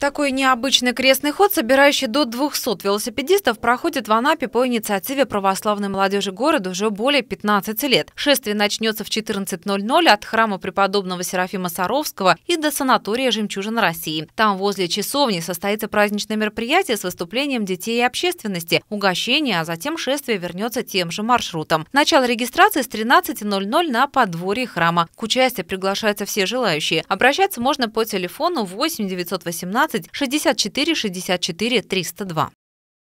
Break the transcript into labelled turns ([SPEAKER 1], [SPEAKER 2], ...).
[SPEAKER 1] Такой необычный крестный ход, собирающий до 200 велосипедистов, проходит в Анапе по инициативе православной молодежи города уже более 15 лет. Шествие начнется в 14.00 от храма преподобного Серафима Саровского и до санатория «Жемчужина России». Там возле часовни состоится праздничное мероприятие с выступлением детей и общественности, угощение, а затем шествие вернется тем же маршрутом. Начало регистрации с 13.00 на подворье храма. К участию приглашаются все желающие. Обращаться можно по телефону 8 918 16 64 64 302.